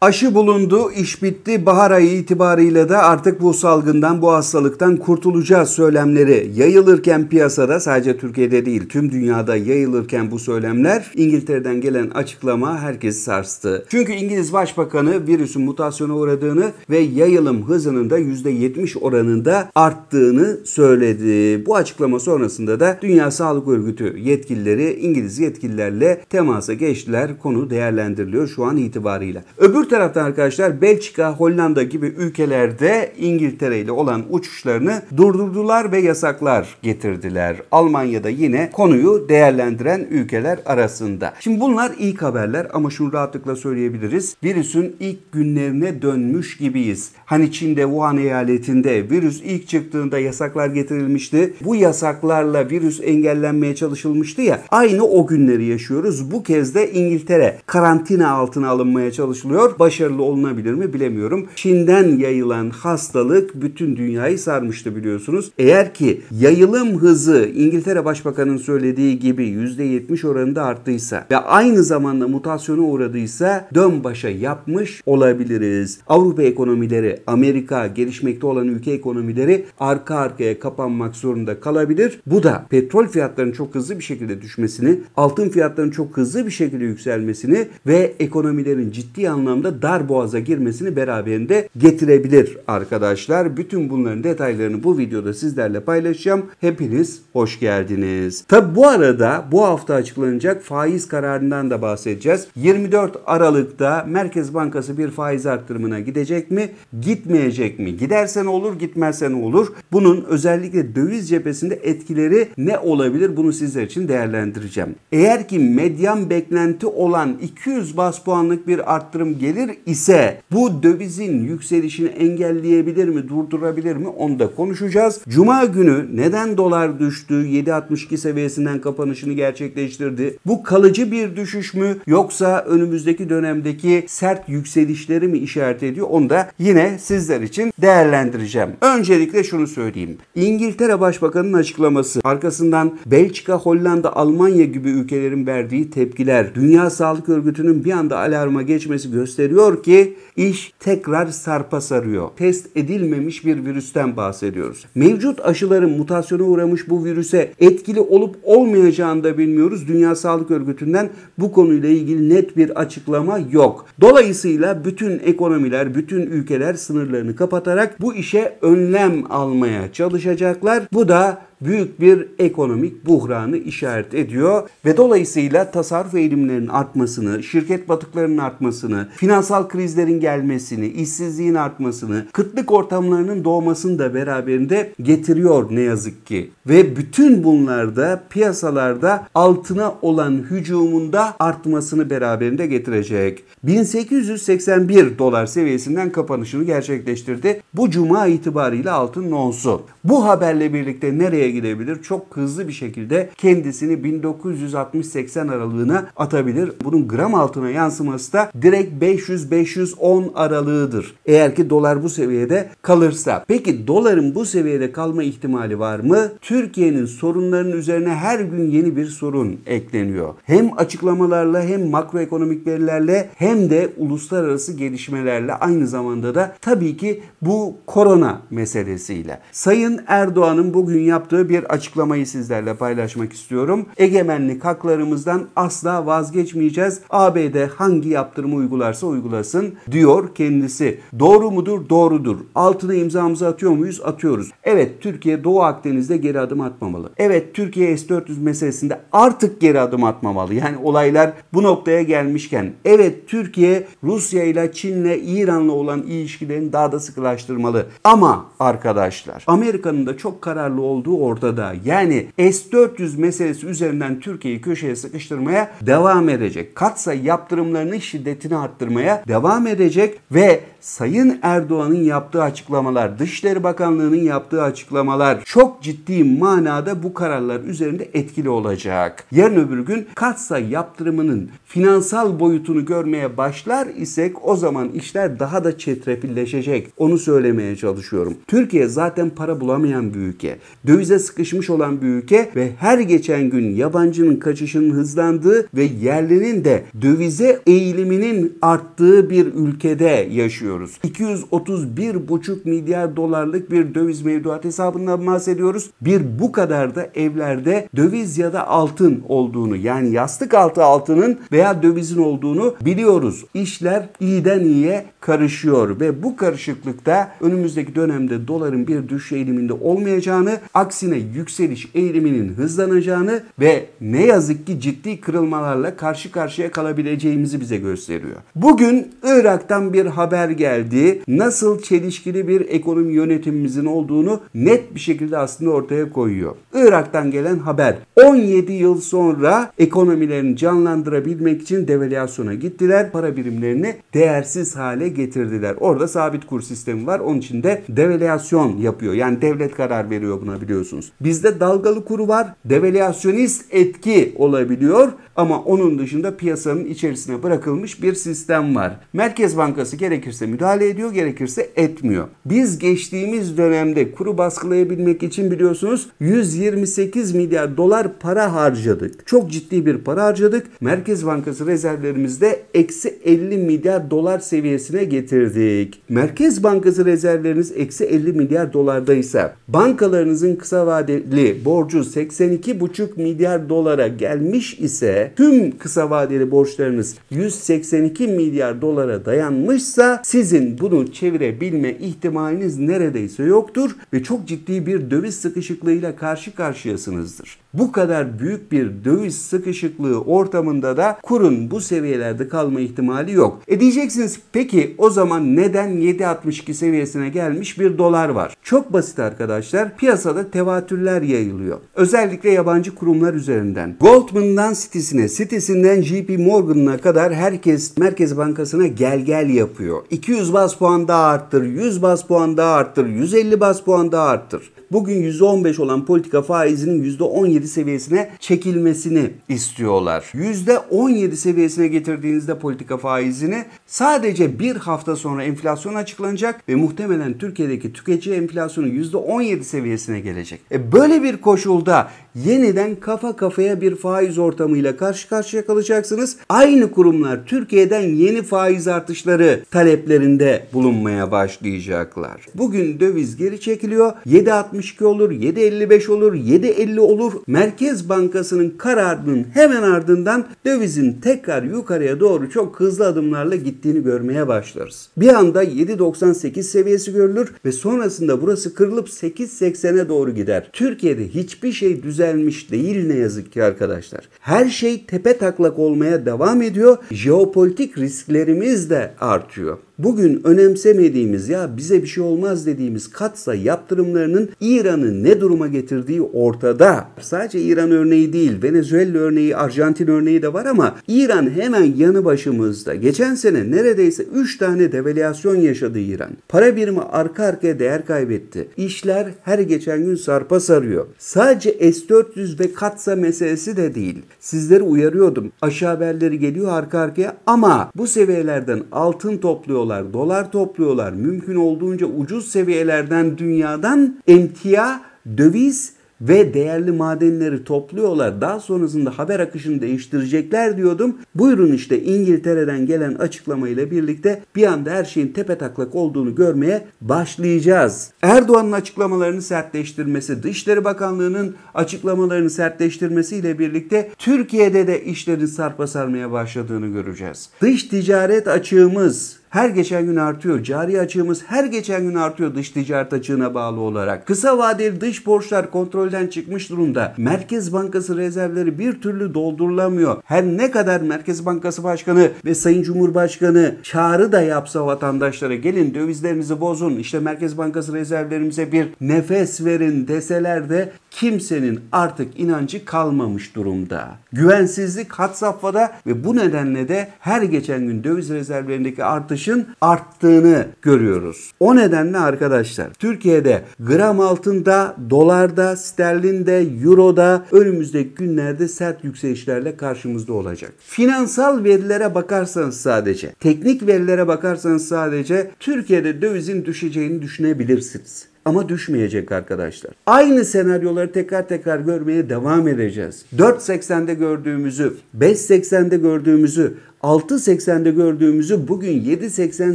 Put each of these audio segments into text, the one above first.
Aşı bulundu, iş bitti, bahar ayı itibariyle de artık bu salgından, bu hastalıktan kurtulacağız söylemleri yayılırken piyasada sadece Türkiye'de değil tüm dünyada yayılırken bu söylemler İngiltere'den gelen açıklama herkesi sarstı. Çünkü İngiliz Başbakanı virüsün mutasyona uğradığını ve yayılım hızının da %70 oranında arttığını söyledi. Bu açıklama sonrasında da Dünya Sağlık Örgütü yetkilileri İngiliz yetkililerle temasa geçtiler. Konu değerlendiriliyor şu an itibariyle. Öbür Öbür taraftan arkadaşlar Belçika, Hollanda gibi ülkelerde İngiltere ile olan uçuşlarını durdurdular ve yasaklar getirdiler. Almanya'da yine konuyu değerlendiren ülkeler arasında. Şimdi bunlar ilk haberler ama şunu rahatlıkla söyleyebiliriz. Virüsün ilk günlerine dönmüş gibiyiz. Hani Çin'de Wuhan eyaletinde virüs ilk çıktığında yasaklar getirilmişti. Bu yasaklarla virüs engellenmeye çalışılmıştı ya. Aynı o günleri yaşıyoruz. Bu kez de İngiltere karantina altına alınmaya çalışılıyor başarılı olunabilir mi bilemiyorum. Çin'den yayılan hastalık bütün dünyayı sarmıştı biliyorsunuz. Eğer ki yayılım hızı İngiltere Başbakanı'nın söylediği gibi %70 oranında arttıysa ve aynı zamanda mutasyona uğradıysa dön başa yapmış olabiliriz. Avrupa ekonomileri, Amerika, gelişmekte olan ülke ekonomileri arka arkaya kapanmak zorunda kalabilir. Bu da petrol fiyatlarının çok hızlı bir şekilde düşmesini, altın fiyatlarının çok hızlı bir şekilde yükselmesini ve ekonomilerin ciddi anlamda anlamda dar boğaza girmesini beraberinde getirebilir arkadaşlar. Bütün bunların detaylarını bu videoda sizlerle paylaşacağım. Hepiniz hoş geldiniz. Tabi bu arada bu hafta açıklanacak faiz kararından da bahsedeceğiz. 24 Aralık'ta Merkez Bankası bir faiz arttırımına gidecek mi? Gitmeyecek mi? Gidersen olur, gitmezsen olur. Bunun özellikle döviz cephesinde etkileri ne olabilir? Bunu sizler için değerlendireceğim. Eğer ki medyan beklenti olan 200 bas puanlık bir arttırım gelir gelir ise bu dövizin yükselişini engelleyebilir mi, durdurabilir mi onu da konuşacağız. Cuma günü neden dolar düştü, 7.62 seviyesinden kapanışını gerçekleştirdi? Bu kalıcı bir düşüş mü yoksa önümüzdeki dönemdeki sert yükselişleri mi işaret ediyor? Onu da yine sizler için değerlendireceğim. Öncelikle şunu söyleyeyim. İngiltere Başbakanı'nın açıklaması arkasından Belçika, Hollanda, Almanya gibi ülkelerin verdiği tepkiler, Dünya Sağlık Örgütü'nün bir anda alarma geçmesi gösteriyor gösteriyor ki iş tekrar sarpa sarıyor. Test edilmemiş bir virüsten bahsediyoruz. Mevcut aşıların mutasyona uğramış bu virüse etkili olup olmayacağını da bilmiyoruz. Dünya Sağlık Örgütü'nden bu konuyla ilgili net bir açıklama yok. Dolayısıyla bütün ekonomiler, bütün ülkeler sınırlarını kapatarak bu işe önlem almaya çalışacaklar. Bu da büyük bir ekonomik buhranı işaret ediyor ve dolayısıyla tasarruf eğilimlerinin artmasını, şirket batıklarının artmasını, finansal krizlerin gelmesini, işsizliğin artmasını, kıtlık ortamlarının doğmasını da beraberinde getiriyor ne yazık ki. Ve bütün bunlarda piyasalarda altına olan hücumunda artmasını beraberinde getirecek. 1881 dolar seviyesinden kapanışını gerçekleştirdi. Bu cuma itibariyle altın onsu. Bu haberle birlikte nereye gidebilir? Çok hızlı bir şekilde kendisini 1960-80 aralığına atabilir. Bunun gram altına yansıması da direkt 500-510 aralığıdır. Eğer ki dolar bu seviyede kalırsa. Peki doların bu seviyede kalma ihtimali var mı? Türkiye'nin sorunlarının üzerine her gün yeni bir sorun ekleniyor. Hem açıklamalarla hem makroekonomik verilerle hem de uluslararası gelişmelerle aynı zamanda da tabii ki bu korona meselesiyle. Sayın Erdoğan'ın bugün yaptığı bir açıklamayı sizlerle paylaşmak istiyorum. Egemenlik haklarımızdan asla vazgeçmeyeceğiz. ABD hangi yaptırımı uygularsa uygulasın diyor kendisi. Doğru mudur? Doğrudur. Altına imzamızı atıyor muyuz? Atıyoruz. Evet Türkiye Doğu Akdeniz'de geri adım atmamalı. Evet Türkiye S-400 meselesinde artık geri adım atmamalı. Yani olaylar bu noktaya gelmişken. Evet Türkiye Rusya ile Çin'le İran'la olan ilişkilerini daha da sıkılaştırmalı. Ama arkadaşlar Amerika Başbakan'ın da çok kararlı olduğu ortada. Yani S-400 meselesi üzerinden Türkiye'yi köşeye sıkıştırmaya devam edecek. Katsa yaptırımlarının şiddetini arttırmaya devam edecek ve Sayın Erdoğan'ın yaptığı açıklamalar, Dışişleri Bakanlığı'nın yaptığı açıklamalar çok ciddi manada bu kararlar üzerinde etkili olacak. Yarın öbür gün Katsa yaptırımının finansal boyutunu görmeye başlar isek o zaman işler daha da çetrefilleşecek. Onu söylemeye çalışıyorum. Türkiye zaten para bulamıyor bulamayan bir ülke. Dövize sıkışmış olan bir ülke ve her geçen gün yabancının kaçışının hızlandığı ve yerlinin de dövize eğiliminin arttığı bir ülkede yaşıyoruz. 231,5 milyar dolarlık bir döviz mevduat hesabından bahsediyoruz. Bir bu kadar da evlerde döviz ya da altın olduğunu yani yastık altı altının veya dövizin olduğunu biliyoruz. İşler iyiden iyiye karışıyor ve bu karışıklıkta önümüzdeki dönemde doların bir düşüş eğilimi eğiliminde olmayacağını, aksine yükseliş eğiliminin hızlanacağını ve ne yazık ki ciddi kırılmalarla karşı karşıya kalabileceğimizi bize gösteriyor. Bugün Irak'tan bir haber geldi. Nasıl çelişkili bir ekonomi yönetimimizin olduğunu net bir şekilde aslında ortaya koyuyor. Irak'tan gelen haber 17 yıl sonra ekonomilerini canlandırabilmek için devalüasyona gittiler. Para birimlerini değersiz hale getirdiler. Orada sabit kur sistemi var. Onun için de devalüasyon yapıyor. Yani devlet karar veriyor buna biliyorsunuz. Bizde dalgalı kuru var. Devalüasyonist etki olabiliyor ama onun dışında piyasanın içerisine bırakılmış bir sistem var. Merkez Bankası gerekirse müdahale ediyor, gerekirse etmiyor. Biz geçtiğimiz dönemde kuru baskılayabilmek için biliyorsunuz 128 milyar dolar para harcadık. Çok ciddi bir para harcadık. Merkez Bankası rezervlerimizde eksi 50 milyar dolar seviyesine getirdik. Merkez Bankası rezervleriniz eksi 50 milyar dolardaysa ise bankalarınızın kısa vadeli borcu 82,5 milyar dolara gelmiş ise tüm kısa vadeli borçlarınız 182 milyar dolara dayanmışsa sizin bunu çevirebilme ihtimaliniz neredeyse yoktur ve çok ciddi bir döviz sıkışıklığıyla karşı karşıyasınızdır. Bu kadar büyük bir döviz sıkışıklığı ortamında da kurun bu seviyelerde kalma ihtimali yok. E diyeceksiniz peki o zaman neden 7.62 seviyesine gelmiş bir dolar var? Çok basit arkadaşlar piyasada tevatürler yayılıyor. Özellikle yabancı kurumlar üzerinden. Goldman'dan Citi'sine, Citi'sinden JP Morgan'ına kadar herkes Merkez Bankası'na gel gel yapıyor. 200 bas puan daha arttır, 100 bas puan daha arttır, 150 bas puan daha arttır bugün %15 olan politika faizinin %17 seviyesine çekilmesini istiyorlar. %17 seviyesine getirdiğinizde politika faizini sadece bir hafta sonra enflasyon açıklanacak ve muhtemelen Türkiye'deki tüketici enflasyonu %17 seviyesine gelecek. E böyle bir koşulda yeniden kafa kafaya bir faiz ortamıyla karşı karşıya kalacaksınız. Aynı kurumlar Türkiye'den yeni faiz artışları taleplerinde bulunmaya başlayacaklar. Bugün döviz geri çekiliyor. 7.62 olur, 7.55 olur, 7.50 olur. Merkez Bankası'nın kararının hemen ardından dövizin tekrar yukarıya doğru çok hızlı adımlarla gittiğini görmeye başlarız. Bir anda 7.98 seviyesi görülür ve sonrasında burası kırılıp 8.80'e doğru gider. Türkiye'de hiçbir şey düzel gelmiş değil ne yazık ki arkadaşlar. Her şey tepe taklak olmaya devam ediyor. Jeopolitik risklerimiz de artıyor bugün önemsemediğimiz ya bize bir şey olmaz dediğimiz katsa yaptırımlarının İran'ı ne duruma getirdiği ortada. Sadece İran örneği değil, Venezuela örneği, Arjantin örneği de var ama İran hemen yanı başımızda. Geçen sene neredeyse 3 tane devalüasyon yaşadı İran. Para birimi arka arkaya değer kaybetti. İşler her geçen gün sarpa sarıyor. Sadece S-400 ve katsa meselesi de değil. Sizleri uyarıyordum. Aşağı haberleri geliyor arka arkaya ama bu seviyelerden altın topluyor topluyorlar, dolar topluyorlar. Mümkün olduğunca ucuz seviyelerden dünyadan emtia, döviz ve değerli madenleri topluyorlar. Daha sonrasında haber akışını değiştirecekler diyordum. Buyurun işte İngiltere'den gelen açıklamayla birlikte bir anda her şeyin tepe taklak olduğunu görmeye başlayacağız. Erdoğan'ın açıklamalarını sertleştirmesi, Dışişleri Bakanlığı'nın açıklamalarını sertleştirmesiyle birlikte Türkiye'de de işlerin sarpa sarmaya başladığını göreceğiz. Dış ticaret açığımız her geçen gün artıyor. Cari açığımız her geçen gün artıyor dış ticaret açığına bağlı olarak. Kısa vadeli dış borçlar kontrolden çıkmış durumda. Merkez Bankası rezervleri bir türlü doldurulamıyor. Her ne kadar Merkez Bankası Başkanı ve Sayın Cumhurbaşkanı çağrı da yapsa vatandaşlara gelin dövizlerinizi bozun. işte Merkez Bankası rezervlerimize bir nefes verin deseler de kimsenin artık inancı kalmamış durumda. Güvensizlik had safhada ve bu nedenle de her geçen gün döviz rezervlerindeki artış yanlışın arttığını görüyoruz. O nedenle arkadaşlar Türkiye'de gram altında, dolarda, sterlinde, euroda önümüzdeki günlerde sert yükselişlerle karşımızda olacak. Finansal verilere bakarsanız sadece, teknik verilere bakarsanız sadece Türkiye'de dövizin düşeceğini düşünebilirsiniz ama düşmeyecek arkadaşlar. Aynı senaryoları tekrar tekrar görmeye devam edeceğiz. 4.80'de gördüğümüzü, 5.80'de gördüğümüzü, 6.80'de gördüğümüzü bugün 7.80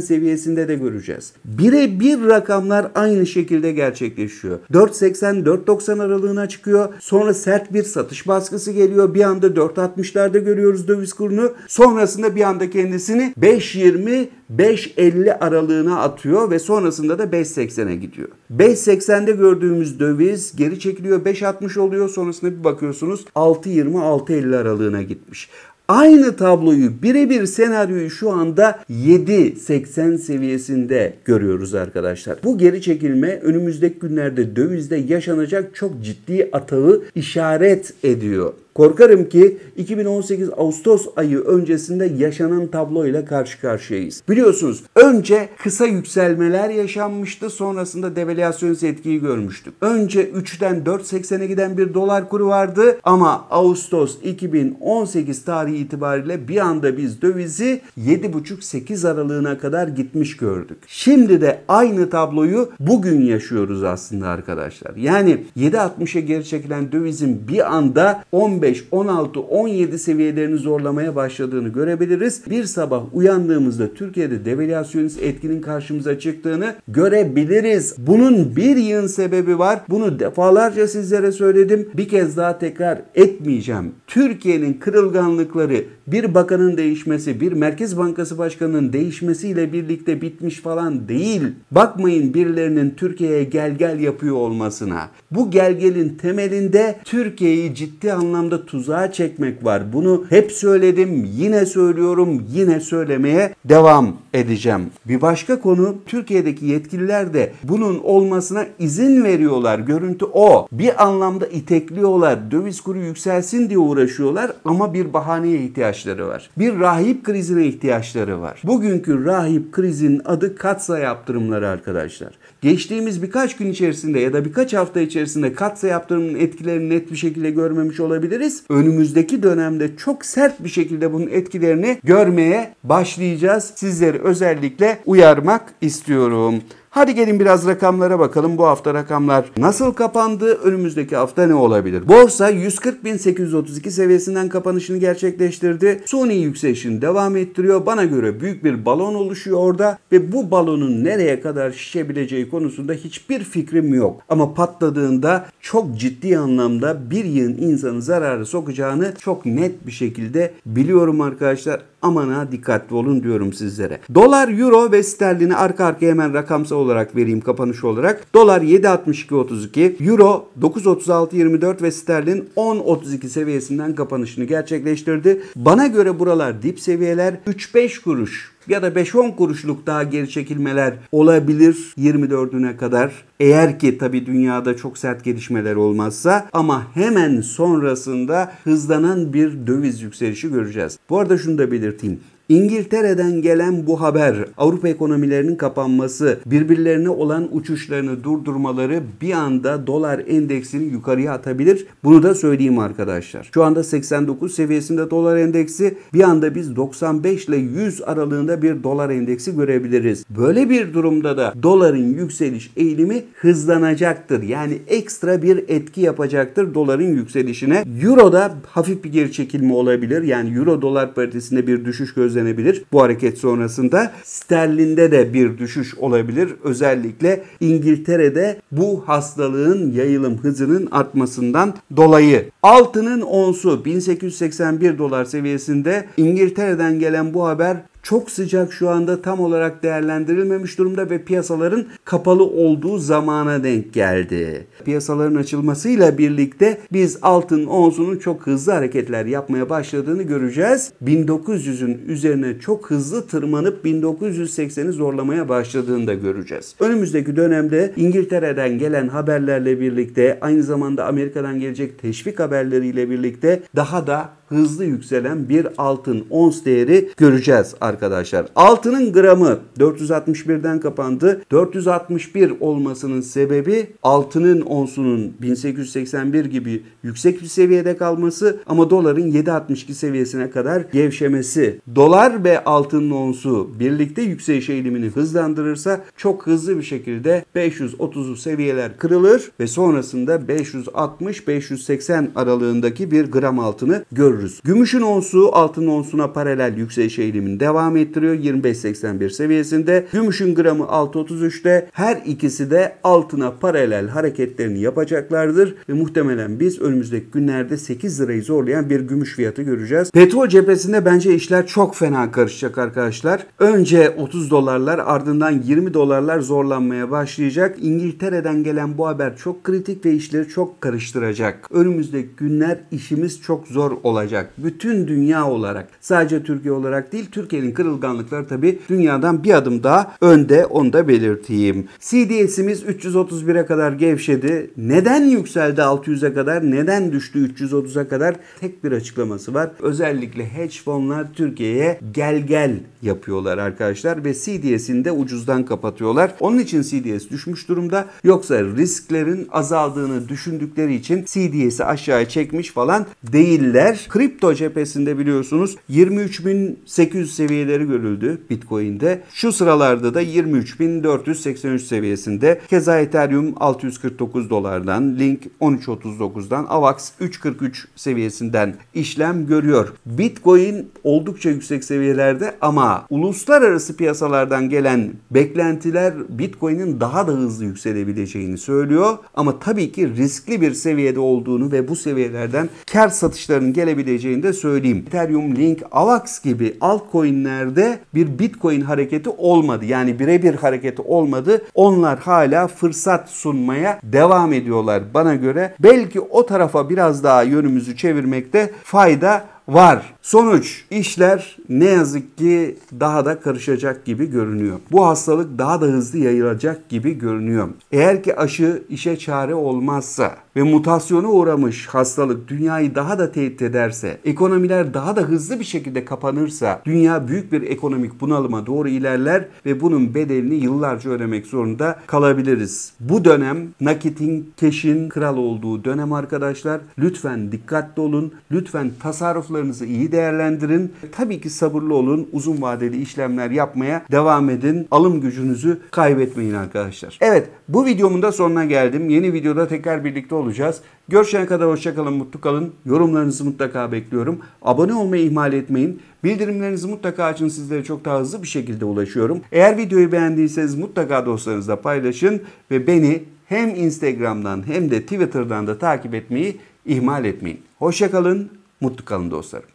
seviyesinde de göreceğiz. Bire bir rakamlar aynı şekilde gerçekleşiyor. 4.80-4.90 aralığına çıkıyor. Sonra sert bir satış baskısı geliyor. Bir anda 4.60'larda görüyoruz döviz kurunu. Sonrasında bir anda kendisini 5.20 5.50 aralığına atıyor ve sonrasında da 5.80'e gidiyor. 5.80'de gördüğümüz döviz geri çekiliyor 5.60 oluyor sonrasında bir bakıyorsunuz 6.20-6.50 aralığına gitmiş. Aynı tabloyu birebir senaryoyu şu anda 7.80 seviyesinde görüyoruz arkadaşlar. Bu geri çekilme önümüzdeki günlerde dövizde yaşanacak çok ciddi atağı işaret ediyor Korkarım ki 2018 Ağustos ayı öncesinde yaşanan tabloyla karşı karşıyayız. Biliyorsunuz önce kısa yükselmeler yaşanmıştı sonrasında devalüasyonist etkiyi görmüştük. Önce 3'ten 4.80'e giden bir dolar kuru vardı ama Ağustos 2018 tarihi itibariyle bir anda biz dövizi 7.5-8 aralığına kadar gitmiş gördük. Şimdi de aynı tabloyu bugün yaşıyoruz aslında arkadaşlar. Yani 7.60'a geri çekilen dövizin bir anda 15 15, 16, 17 seviyelerini zorlamaya başladığını görebiliriz. Bir sabah uyandığımızda Türkiye'de devalüasyonist etkinin karşımıza çıktığını görebiliriz. Bunun bir yığın sebebi var. Bunu defalarca sizlere söyledim. Bir kez daha tekrar etmeyeceğim. Türkiye'nin kırılganlıkları bir bakanın değişmesi, bir merkez bankası başkanının değişmesiyle birlikte bitmiş falan değil. Bakmayın birilerinin Türkiye'ye gel gel yapıyor olmasına. Bu gelgelin temelinde Türkiye'yi ciddi anlamda burada tuzağa çekmek var. Bunu hep söyledim, yine söylüyorum, yine söylemeye devam edeceğim. Bir başka konu Türkiye'deki yetkililer de bunun olmasına izin veriyorlar. Görüntü o. Bir anlamda itekliyorlar. Döviz kuru yükselsin diye uğraşıyorlar ama bir bahaneye ihtiyaçları var. Bir rahip krizine ihtiyaçları var. Bugünkü rahip krizin adı katsa yaptırımları arkadaşlar geçtiğimiz birkaç gün içerisinde ya da birkaç hafta içerisinde katsa yaptırımının etkilerini net bir şekilde görmemiş olabiliriz. Önümüzdeki dönemde çok sert bir şekilde bunun etkilerini görmeye başlayacağız. Sizleri özellikle uyarmak istiyorum. Hadi gelin biraz rakamlara bakalım. Bu hafta rakamlar nasıl kapandı? Önümüzdeki hafta ne olabilir? Borsa 140.832 seviyesinden kapanışını gerçekleştirdi. Suni yükselişini devam ettiriyor. Bana göre büyük bir balon oluşuyor orada ve bu balonun nereye kadar şişebileceği konusunda hiçbir fikrim yok. Ama patladığında çok ciddi anlamda bir yığın insanı zararı sokacağını çok net bir şekilde biliyorum arkadaşlar. Amana dikkatli olun diyorum sizlere. Dolar, euro ve sterlini arka arkaya hemen rakamsal olarak vereyim kapanış olarak. Dolar 7.62.32, Euro 9.36.24 ve sterlin 10.32 seviyesinden kapanışını gerçekleştirdi. Bana göre buralar dip seviyeler 3-5 kuruş ya da 5-10 kuruşluk daha geri çekilmeler olabilir 24'üne kadar. Eğer ki tabi dünyada çok sert gelişmeler olmazsa ama hemen sonrasında hızlanan bir döviz yükselişi göreceğiz. Bu arada şunu da belirteyim. İngiltere'den gelen bu haber, Avrupa ekonomilerinin kapanması, birbirlerine olan uçuşlarını durdurmaları bir anda dolar endeksini yukarıya atabilir. Bunu da söyleyeyim arkadaşlar. Şu anda 89 seviyesinde dolar endeksi, bir anda biz 95 ile 100 aralığında bir dolar endeksi görebiliriz. Böyle bir durumda da doların yükseliş eğilimi hızlanacaktır. Yani ekstra bir etki yapacaktır doların yükselişine. Euro'da hafif bir geri çekilme olabilir. Yani Euro dolar paritesinde bir düşüş göz gözlenebilir bu hareket sonrasında. Sterlinde de bir düşüş olabilir. Özellikle İngiltere'de bu hastalığın yayılım hızının artmasından dolayı. Altının onsu 1881 dolar seviyesinde İngiltere'den gelen bu haber çok sıcak şu anda tam olarak değerlendirilmemiş durumda ve piyasaların kapalı olduğu zamana denk geldi. Piyasaların açılmasıyla birlikte biz altın onsunun çok hızlı hareketler yapmaya başladığını göreceğiz. 1900'ün üzerine çok hızlı tırmanıp 1980'i zorlamaya başladığını da göreceğiz. Önümüzdeki dönemde İngiltere'den gelen haberlerle birlikte aynı zamanda Amerika'dan gelecek teşvik haberleriyle birlikte daha da hızlı yükselen bir altın ons değeri göreceğiz arkadaşlar. Altının gramı 461'den kapandı. 461 olmasının sebebi altının onsunun 1881 gibi yüksek bir seviyede kalması ama doların 7.62 seviyesine kadar gevşemesi. Dolar ve altının onsu birlikte yükseliş eğilimini hızlandırırsa çok hızlı bir şekilde 530'lu seviyeler kırılır ve sonrasında 560-580 aralığındaki bir gram altını görürüz görürüz. Gümüşün onsu altın onsuna paralel yükseliş eğilimini devam ettiriyor 25.81 seviyesinde. Gümüşün gramı 6.33'te her ikisi de altına paralel hareketlerini yapacaklardır ve muhtemelen biz önümüzdeki günlerde 8 lirayı zorlayan bir gümüş fiyatı göreceğiz. Petrol cephesinde bence işler çok fena karışacak arkadaşlar. Önce 30 dolarlar ardından 20 dolarlar zorlanmaya başlayacak. İngiltere'den gelen bu haber çok kritik ve işleri çok karıştıracak. Önümüzdeki günler işimiz çok zor olacak olacak. Bütün dünya olarak sadece Türkiye olarak değil Türkiye'nin kırılganlıkları tabi dünyadan bir adım daha önde onu da belirteyim. CDS'imiz 331'e kadar gevşedi. Neden yükseldi 600'e kadar? Neden düştü 330'a kadar? Tek bir açıklaması var. Özellikle hedge fonlar Türkiye'ye gel gel yapıyorlar arkadaşlar ve CDS'ini de ucuzdan kapatıyorlar. Onun için CDS düşmüş durumda. Yoksa risklerin azaldığını düşündükleri için CDS'i aşağıya çekmiş falan değiller. Kripto cephesinde biliyorsunuz 23.800 seviyeleri görüldü Bitcoin'de. Şu sıralarda da 23.483 seviyesinde. Keza Ethereum 649 dolardan, Link 13.39'dan, AVAX 3.43 seviyesinden işlem görüyor. Bitcoin oldukça yüksek seviyelerde ama uluslararası piyasalardan gelen beklentiler Bitcoin'in daha da hızlı yükselebileceğini söylüyor. Ama tabii ki riskli bir seviyede olduğunu ve bu seviyelerden kar satışlarının gelebileceğini olabileceğini de söyleyeyim. Ethereum, Link, Avax gibi altcoin'lerde bir Bitcoin hareketi olmadı. Yani birebir hareketi olmadı. Onlar hala fırsat sunmaya devam ediyorlar bana göre. Belki o tarafa biraz daha yönümüzü çevirmekte fayda var. Sonuç işler ne yazık ki daha da karışacak gibi görünüyor. Bu hastalık daha da hızlı yayılacak gibi görünüyor. Eğer ki aşı işe çare olmazsa ve mutasyona uğramış hastalık dünyayı daha da tehdit ederse, ekonomiler daha da hızlı bir şekilde kapanırsa dünya büyük bir ekonomik bunalıma doğru ilerler ve bunun bedelini yıllarca ödemek zorunda kalabiliriz. Bu dönem nakitin, keşin kral olduğu dönem arkadaşlar. Lütfen dikkatli olun. Lütfen tasarruflarınızı iyi değerlendirin. Tabii ki sabırlı olun. Uzun vadeli işlemler yapmaya devam edin. Alım gücünüzü kaybetmeyin arkadaşlar. Evet bu videomun da sonuna geldim. Yeni videoda tekrar birlikte olacağız. Görüşene kadar hoşçakalın, mutlu kalın. Yorumlarınızı mutlaka bekliyorum. Abone olmayı ihmal etmeyin. Bildirimlerinizi mutlaka açın. Sizlere çok daha hızlı bir şekilde ulaşıyorum. Eğer videoyu beğendiyseniz mutlaka dostlarınızla paylaşın ve beni hem Instagram'dan hem de Twitter'dan da takip etmeyi ihmal etmeyin. Hoşçakalın, mutlu kalın dostlarım.